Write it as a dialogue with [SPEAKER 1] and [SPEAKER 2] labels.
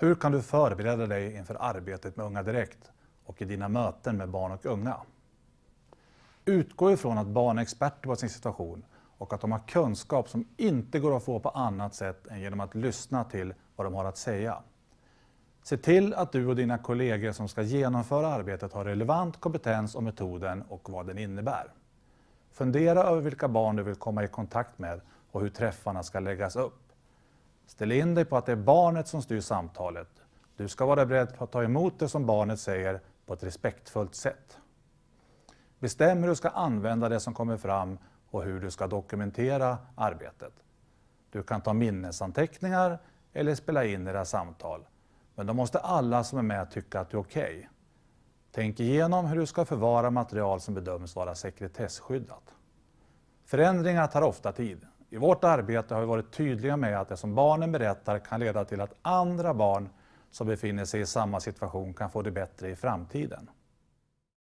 [SPEAKER 1] Hur kan du förbereda dig inför arbetet med Unga Direkt och i dina möten med barn och unga? Utgå ifrån att barn är experter på sin situation och att de har kunskap som inte går att få på annat sätt än genom att lyssna till vad de har att säga. Se till att du och dina kollegor som ska genomföra arbetet har relevant kompetens om metoden och vad den innebär. Fundera över vilka barn du vill komma i kontakt med och hur träffarna ska läggas upp. Ställ in dig på att det är barnet som styr samtalet. Du ska vara beredd på att ta emot det som barnet säger på ett respektfullt sätt. Bestäm hur du ska använda det som kommer fram och hur du ska dokumentera arbetet. Du kan ta minnesanteckningar eller spela in era samtal. Men då måste alla som är med tycka att det är okej. Okay. Tänk igenom hur du ska förvara material som bedöms vara sekretesskyddat. Förändringar tar ofta tid i vårt arbete har vi varit tydliga med att det som barnen berättar kan leda till att andra barn som befinner sig i samma situation kan få det bättre i framtiden.